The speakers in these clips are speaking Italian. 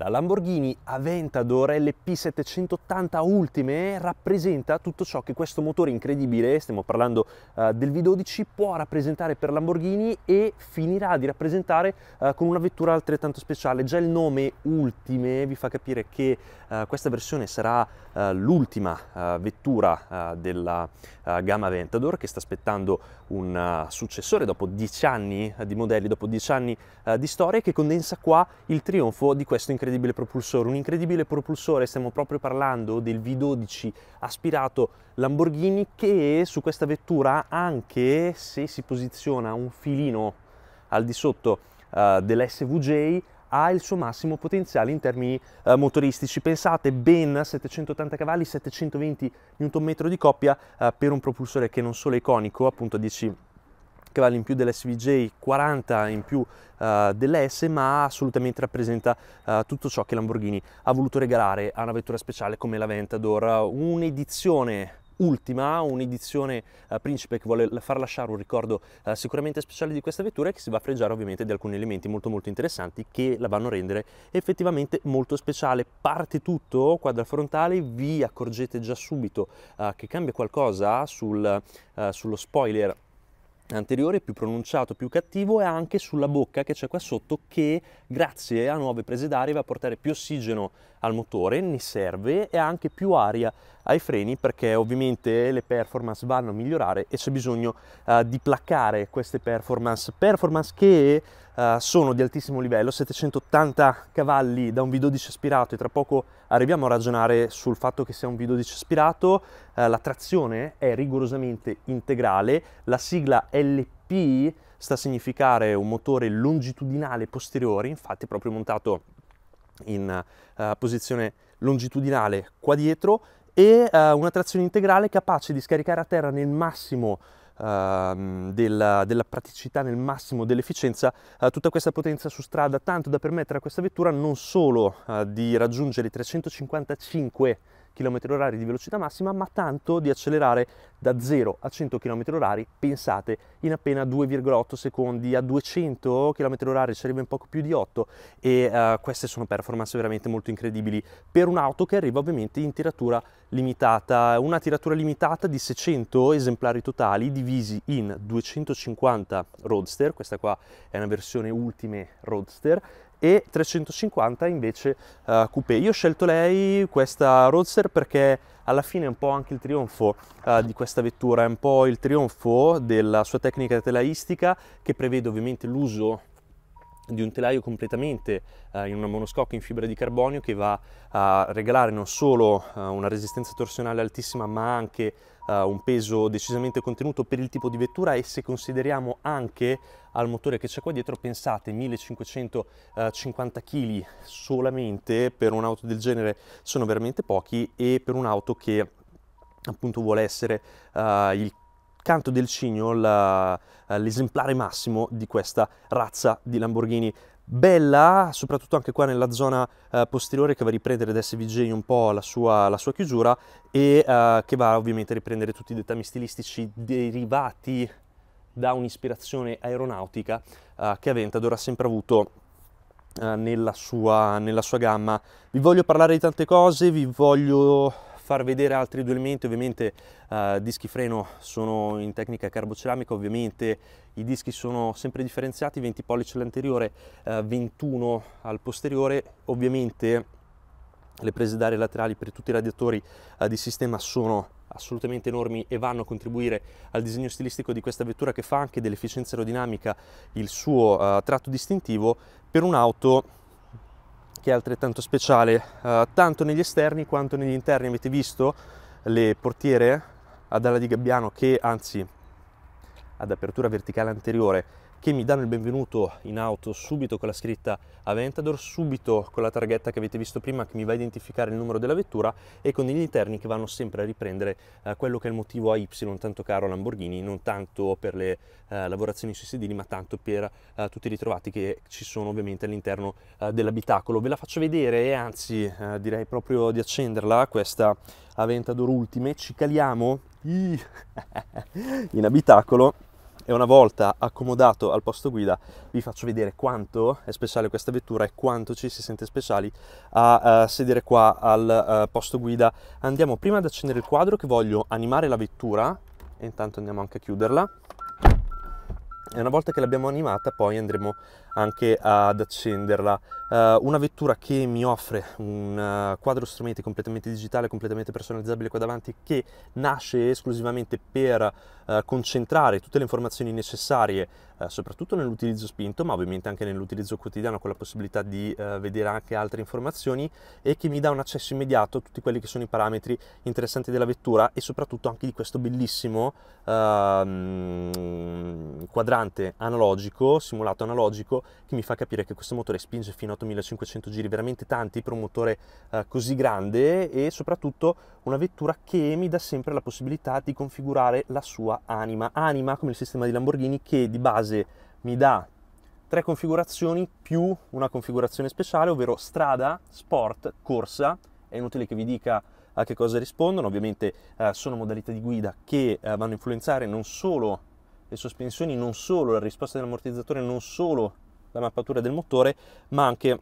La Lamborghini Aventador LP780 Ultime rappresenta tutto ciò che questo motore incredibile, stiamo parlando uh, del V12, può rappresentare per Lamborghini e finirà di rappresentare uh, con una vettura altrettanto speciale. Già il nome Ultime vi fa capire che uh, questa versione sarà l'ultima vettura della gamma Aventador che sta aspettando un successore dopo dieci anni di modelli, dopo dieci anni di storia che condensa qua il trionfo di questo incredibile incredibile propulsore, un incredibile propulsore, stiamo proprio parlando del V12 aspirato Lamborghini che su questa vettura anche se si posiziona un filino al di sotto uh, eh, dell'SVJ ha il suo massimo potenziale in termini eh, motoristici. Pensate ben 780 cavalli, 720 Nm di coppia eh, per un propulsore che non solo è iconico, appunto a 10 che vale in più dell'SVJ, 40 in più uh, dell'S, ma assolutamente rappresenta uh, tutto ciò che Lamborghini ha voluto regalare a una vettura speciale come l'Aventador, un'edizione ultima, un'edizione uh, principe che vuole far lasciare un ricordo uh, sicuramente speciale di questa vettura e che si va a freggiare ovviamente di alcuni elementi molto molto interessanti che la vanno a rendere effettivamente molto speciale. Parte tutto qua dal frontale, vi accorgete già subito uh, che cambia qualcosa sul, sullo spoiler anteriore più pronunciato, più cattivo e anche sulla bocca che c'è qua sotto che grazie a nuove prese d'aria va a portare più ossigeno al motore, ne serve e anche più aria ai freni perché ovviamente le performance vanno a migliorare e c'è bisogno uh, di placcare queste performance, performance che uh, sono di altissimo livello, 780 cavalli da un V12 aspirato e tra poco arriviamo a ragionare sul fatto che sia un V12 aspirato, uh, la trazione è rigorosamente integrale, la sigla LP sta a significare un motore longitudinale posteriore, infatti è proprio montato in posizione longitudinale qua dietro e eh, una trazione integrale capace di scaricare a terra nel massimo Uh, ehm, della, della, praticità, nel massimo dell'efficienza, uh, tutta questa potenza su strada, tanto da permettere a questa vettura non solo uh, di raggiungere i 355 km h di velocità massima, ma tanto di accelerare da 0 a 100 km h pensate, in appena 2,8 secondi, a 200 km h ci arriva in poco più di 8 e uh, queste sono performance veramente molto incredibili per un'auto che arriva ovviamente in tiratura limitata, una tiratura limitata di 600 esemplari totali divisi in 250 roadster, questa qua è una versione ultime roadster, e 350 invece uh, coupé. Io ho scelto lei questa Roadster perché alla fine è un po' anche il trionfo uh, di questa vettura, è un po' il trionfo della sua tecnica telaistica che prevede ovviamente l'uso di un telaio completamente uh, in una monoscocca in fibra di carbonio che va a regalare non solo una resistenza torsionale altissima ma anche eh, un peso decisamente contenuto per il tipo di vettura e se consideriamo anche al motore che c'è qua dietro, pensate 1550 kg solamente per un'auto del genere sono veramente pochi e per un'auto che appunto vuole essere uh, il canto del cigno l'esemplare massimo di questa razza di Lamborghini bella, soprattutto anche qua nella zona eh, posteriore che va a riprendere da SVJ un po' la sua, la sua chiusura e eh, che va ovviamente a riprendere tutti i dettami stilistici derivati da un'ispirazione aeronautica eh, che Aventad ha sempre avuto eh, nella sua, nella sua gamma. Vi voglio parlare di tante cose, vi voglio far vedere altri due elementi, ovviamente eh, dischi freno sono in tecnica carboceramica, ovviamente i dischi sono sempre differenziati, 20 pollici all'anteriore, eh, 21 al posteriore, ovviamente le prese d'aria laterali per tutti i radiatori eh, di sistema sono assolutamente enormi e vanno a contribuire al disegno stilistico di questa vettura che fa anche dell'efficienza aerodinamica il suo eh, tratto distintivo per un'auto che è altrettanto speciale, eh, tanto negli esterni quanto negli interni. Avete visto le portiere ad ala di gabbiano che, anzi, ad apertura verticale anteriore che mi danno il benvenuto in auto subito con la scritta Aventador, subito con la targhetta che avete visto prima che mi va a identificare il numero della vettura e con degli interni che vanno sempre a riprendere eh, quello che è il motivo AY tanto caro Lamborghini, non tanto per le eh, lavorazioni sui sedili ma tanto per eh, tutti i ritrovati che ci sono ovviamente all'interno eh, dell'abitacolo. Ve la faccio vedere e eh, anzi eh, direi proprio di accenderla questa Aventador Ultime, ci caliamo in abitacolo e una volta accomodato al posto guida vi faccio vedere quanto è speciale questa vettura e quanto ci si sente speciali a uh, sedere qua al uh, posto guida. Andiamo prima ad accendere il quadro che voglio animare la vettura e intanto andiamo anche a chiuderla e una volta che l'abbiamo animata poi andremo anche ad accenderla. Uh, una vettura che mi offre un uh, quadro strumenti completamente digitale, completamente personalizzabile qua davanti, che nasce esclusivamente per uh, concentrare tutte le informazioni necessarie, soprattutto nell'utilizzo spinto, ma ovviamente anche nell'utilizzo quotidiano con la possibilità di vedere anche altre informazioni e che mi dà un accesso immediato a tutti quelli che sono i parametri interessanti della vettura e soprattutto anche di questo bellissimo ehm, quadrante analogico, simulato analogico che mi fa capire che questo motore spinge fino a 8500 giri, veramente tanti per un motore eh, così grande e soprattutto una vettura che mi dà sempre la possibilità di configurare la sua anima. Anima come il sistema di Lamborghini che di base mi dà tre configurazioni più una configurazione speciale, ovvero strada, sport, corsa. È inutile che vi dica a eh, che cosa rispondono, ovviamente eh, sono modalità di guida che eh, vanno a influenzare non solo le sospensioni, non solo la risposta dell'ammortizzatore, non solo la mappatura del motore, ma anche eh,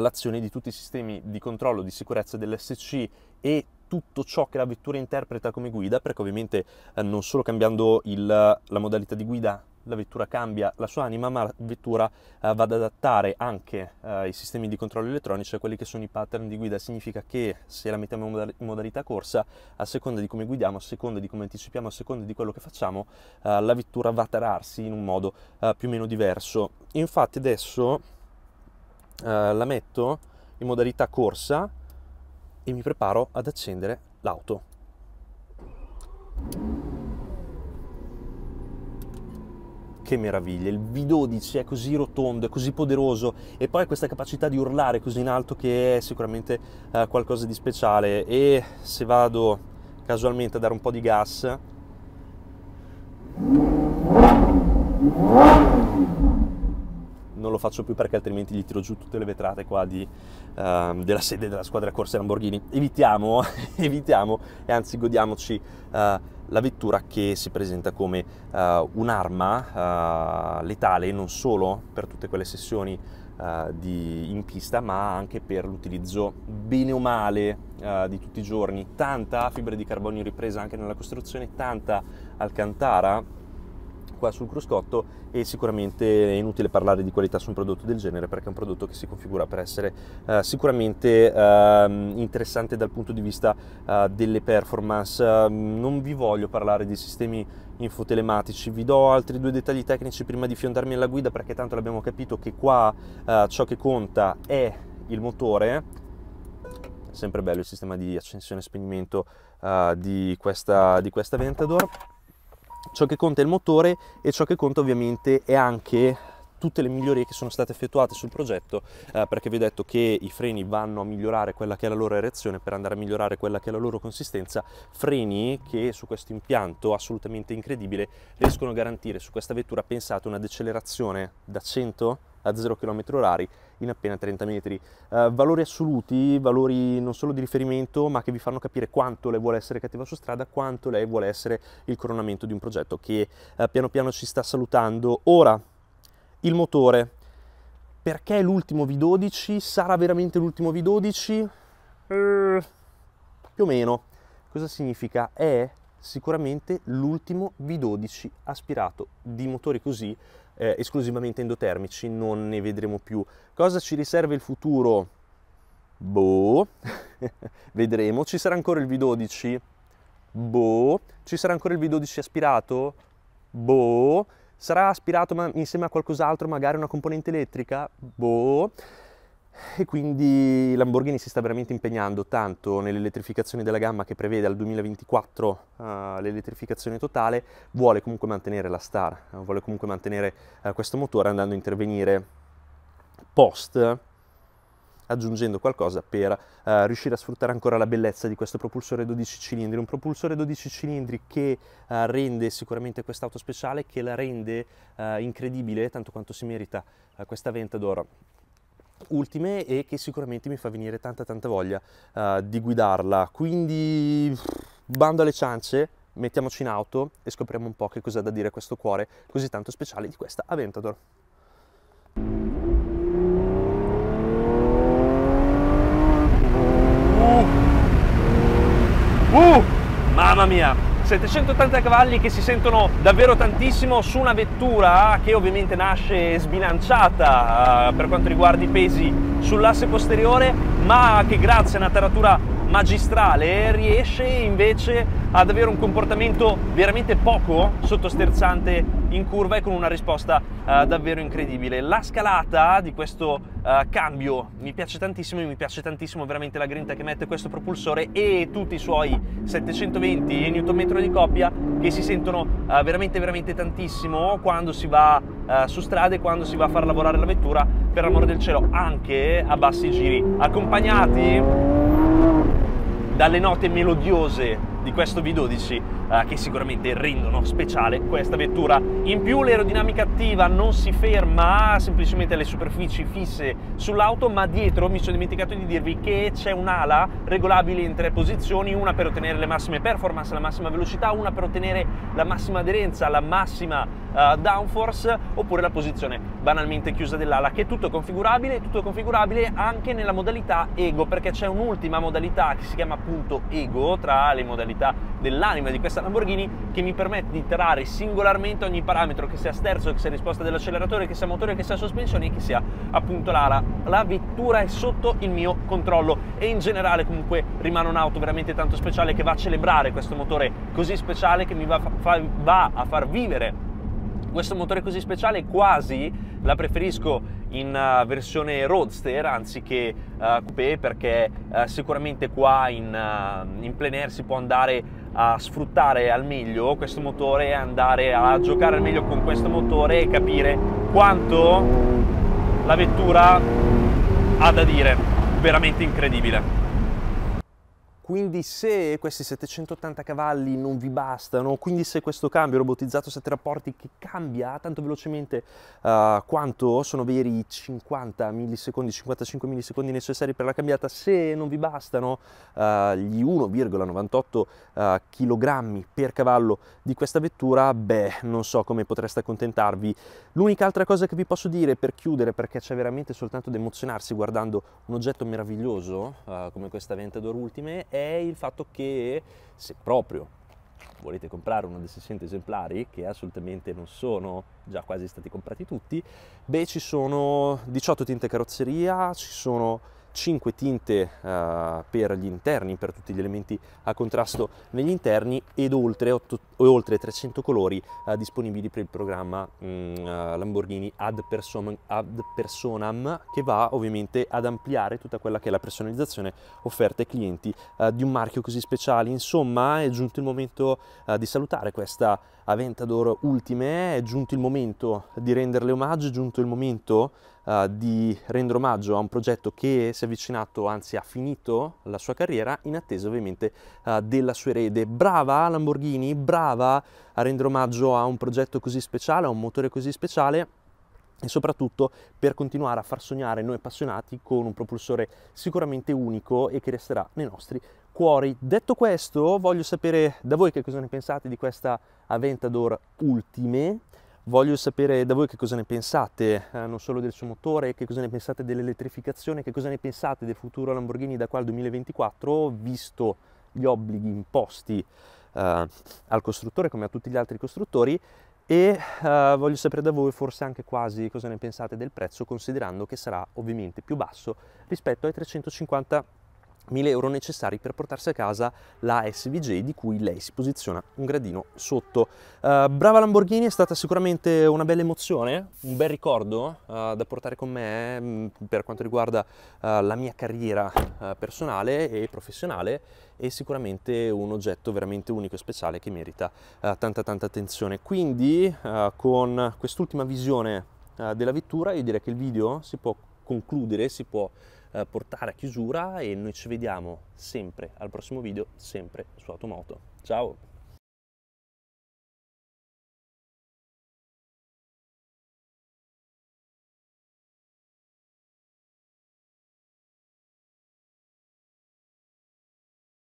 l'azione di tutti i sistemi di controllo di sicurezza dell'SC e tutto ciò che la vettura interpreta come guida, perché ovviamente eh, non solo cambiando il, la modalità di guida la vettura cambia la sua anima, ma la vettura eh, va ad adattare anche eh, i sistemi di controllo elettronici a quelli che sono i pattern di guida. Significa che se la mettiamo in modalità corsa, a seconda di come guidiamo, a seconda di come anticipiamo, a seconda di quello che facciamo, eh, la vettura va a tararsi in un modo eh, più o meno diverso. Infatti adesso eh, la metto in modalità corsa e mi preparo ad accendere l'auto. che meraviglia, il V12 è così rotondo, è così poderoso e poi ha questa capacità di urlare così in alto che è sicuramente eh, qualcosa di speciale e se vado casualmente a dare un po' di gas non lo faccio più perché altrimenti gli tiro giù tutte le vetrate qua di, uh, della sede della squadra corsa Lamborghini. Evitiamo, evitiamo e anzi godiamoci uh, la vettura che si presenta come uh, un'arma eh, letale non solo per tutte quelle sessioni di, in pista ma anche per l'utilizzo bene o male di tutti i giorni. Tanta fibra di carbonio ripresa anche nella costruzione, tanta alcantara qua sul cruscotto e sicuramente è inutile parlare di qualità su un prodotto del genere perché è un prodotto che si configura per essere uh, sicuramente uh, interessante dal punto di vista uh, delle performance ehm, non vi voglio parlare di sistemi infotelematici vi do altri due dettagli tecnici prima di fiondarmi alla guida perché tanto l'abbiamo capito che qua eh, ciò che conta è il motore sempre bello il sistema di accensione e spegnimento di questa, di questa Ventador ciò che conta è il motore e ciò che conta ovviamente è anche tutte le migliorie che sono state effettuate sul progetto eh, perché vi ho detto che i freni vanno a migliorare quella che è la loro reazione per andare a migliorare quella che è la loro consistenza freni che su questo impianto assolutamente incredibile riescono a garantire su questa vettura pensate una decelerazione da 100 a 0 km h in appena 30 metri. Uh, valori assoluti, valori non solo di riferimento, ma che vi fanno capire quanto lei vuole essere cattiva su strada, quanto lei vuole essere il coronamento di un progetto che uh, piano piano ci sta salutando. Ora il motore, perché l'ultimo V12? Sarà veramente l'ultimo V12? Eh, più o meno. Cosa significa? È sicuramente l'ultimo V12 aspirato. Di motori così, eh, esclusivamente endotermici, non ne vedremo più. Cosa ci riserva il futuro? Boh, vedremo. Ci sarà ancora il V12? Boh. Ci sarà ancora il V12 aspirato? Boh. Sarà aspirato ma insieme a qualcos'altro, magari una componente elettrica? Boh. E quindi Lamborghini si sta veramente impegnando tanto nell'elettrificazione della gamma che prevede al 2024 uh, ah, l'elettrificazione totale, vuole comunque mantenere la star, uh, vuole comunque mantenere uh, questo motore andando a intervenire post aggiungendo qualcosa per eh, riuscire a sfruttare ancora la bellezza di questo propulsore 12 cilindri, un propulsore 12 cilindri che eh, rende sicuramente quest'auto speciale, che la rende eh, incredibile, tanto quanto si merita eh, questa Ventador ultime e che sicuramente mi fa venire tanta tanta voglia eh, di guidarla, quindi bando alle ciance, mettiamoci in auto e scopriamo un po' che cosa ha da dire questo cuore così tanto speciale di questa Aventador. Uh. Uh. Mamma mia, 780 cavalli che si sentono davvero tantissimo su una vettura che ovviamente nasce sbilanciata eh, per quanto riguarda i pesi sull'asse posteriore, ma che grazie a una taratura magistrale riesce invece ad avere un comportamento veramente poco sottosterzante in curva e con una risposta uh, davvero incredibile. La scalata di questo uh, cambio mi piace tantissimo, mi piace tantissimo veramente la grinta che mette questo propulsore e tutti i suoi 720 Nm di coppia che si sentono uh, veramente veramente tantissimo quando si va su strada e quando si va a far lavorare la vettura per amore del cielo anche a bassi giri accompagnati dalle note melodiose di questo V12 eh, che sicuramente rendono speciale questa vettura. In più l'aerodinamica attiva non si ferma semplicemente alle superfici fisse sull'auto, ma dietro mi sono dimenticato di dirvi che c'è un'ala regolabile in tre posizioni, una per ottenere le massime performance, la massima velocità, una per ottenere la massima aderenza, la massima uh, downforce, oppure la posizione banalmente chiusa dell'ala, che è tutto configurabile, tutto configurabile anche nella modalità Ego, perché c'è un'ultima modalità che si chiama appunto Ego tra le modalità funzionalità dell'anima di questa Lamborghini che mi permette di iterare singolarmente ogni parametro, che sia sterzo, che sia risposta dell'acceleratore, che sia motore, che sia sospensione, e che sia appunto l'ala. La vettura è sotto il mio controllo e in generale comunque rimane un'auto veramente tanto speciale che va a celebrare questo motore così speciale che mi va, fa, va a far vivere questo motore così speciale quasi la preferisco in uh, versione roadster anziché uh, coupé perché uh, sicuramente qua in, in plein air si può andare a sfruttare al meglio questo motore andare a giocare al meglio con questo motore e capire quanto la vettura ha da dire veramente incredibile quindi se questi 780 cavalli non vi bastano, quindi se questo cambio robotizzato 7 rapporti che cambia tanto velocemente uh, quanto sono veri i 50 millisecondi, 55 millisecondi necessari per la cambiata, se non vi bastano uh, gli 1,98 uh, kg per cavallo di questa vettura, beh, non so come potreste accontentarvi. L'unica altra cosa che vi posso dire per chiudere, perché c'è veramente soltanto da emozionarsi guardando un oggetto meraviglioso eh, come questa Ventador Ultime, è è il fatto che se proprio volete comprare uno dei 600 esemplari, che assolutamente non sono già quasi stati comprati tutti, beh ci sono 18 tinte carrozzeria, ci sono 5 tinte uh, per gli interni, per tutti gli elementi a contrasto negli interni ed oltre, 8, oltre 300 colori uh, disponibili per il programma um, uh, Lamborghini ad, person, ad personam che va ovviamente ad ampliare tutta quella che è la personalizzazione offerta ai clienti di un marchio così speciale. Insomma è giunto il momento di salutare questa Aventador Ultime, è giunto il momento di renderle omaggio, è giunto il momento eh, di rendere omaggio a un progetto che si è avvicinato, anzi ha finito la sua carriera, in attesa ovviamente uh, della sua erede. Brava Lamborghini, brava a rendere omaggio a un progetto così speciale, a un motore così speciale e soprattutto per continuare a far sognare noi appassionati con un propulsore sicuramente unico e che resterà nei nostri cuori. Detto questo, voglio sapere da voi che cosa ne pensate di questa Aventador Ultime. Voglio sapere da voi che cosa ne pensate, eh, non solo del suo motore, che cosa ne pensate dell'elettrificazione, che cosa ne pensate del futuro Lamborghini da qua al 2024, visto gli obblighi imposti eh, al costruttore come a tutti gli altri costruttori e eh, voglio sapere da voi forse anche quasi cosa ne pensate del prezzo considerando che sarà ovviamente più basso rispetto ai 350 1000 euro necessari per portarsi a casa la SVJ di cui lei si posiziona un gradino sotto. Uh, brava Lamborghini è stata sicuramente una bella emozione, un bel ricordo uh, da portare con me mm, per quanto riguarda uh, la mia carriera personale e professionale e sicuramente un oggetto veramente unico e speciale che merita tanta tanta attenzione. Quindi con quest'ultima visione della vettura io direi che il video si può concludere, si può eh, portare a chiusura e noi ci vediamo sempre al prossimo video, sempre su Automoto. Ciao!